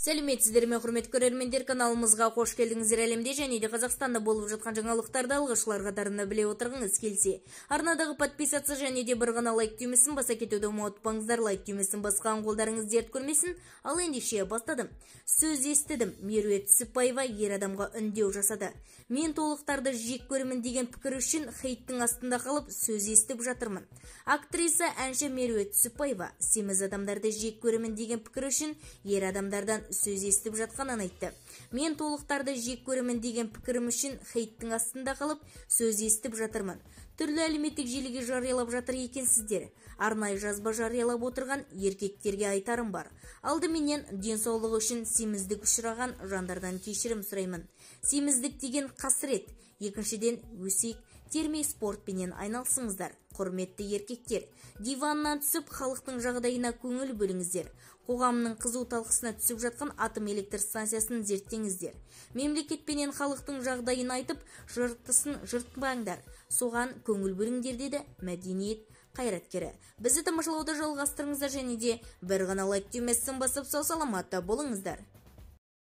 сәлеметсіздер ме құрметті көрермендер каналымызға қош келдіңіздер әлемде және де қазақстанда болып жатқан жаңалықтарды алғашқылар қатарында біле отырғыңыз келсе арнадағы подписаться және де бір ғана лайк түймесін баса кетуді ұмытпаңыздар лайк түймесін басқан қолдарыңыз дерт көрмесін ал ендеше бастадым сөз естідім меруерт түсіпбаева ер адамға үндеу жасады мен толықтарды жек көремін деген пікір үшін хейттің астында қалып сөз естіп жатырмын актриса әнші меруерт түсіпбаева семіз адамдарды жек көремін деген пікір үшін ер адамдардан сөз естіп жатқанын айтты мен толықтарды жек көремін деген пікірім үшін хейттің астында қалып сөз естіп жатырмын түрлі әлеуметтік желіге жариялап жатыр екенсіздер арнайы жазба жариялап отырған еркектерге айтарым бар алдыменен денсаулығы үшін семіздік ұшыраған жандардан кешірім сұраймын семіздік деген қасірет екіншіден өсек термей спортпенен айналысыңыздар құрметті еркектер диваннан түсіп халықтың жағдайына көңіл бөліңіздер қоғамның қызу талқысына түсіп жатқан атом электр станциясын зерттеңіздер мемлекет пенен халықтың жағдайын айтып жыртысын жыртпаңдар соған көңіл бөліңдер деді мәдениет қайраткері бізді тамашалауды жалғастырыңыздар және де бір ғана лайк түймесін басып сау саламатта болыңыздар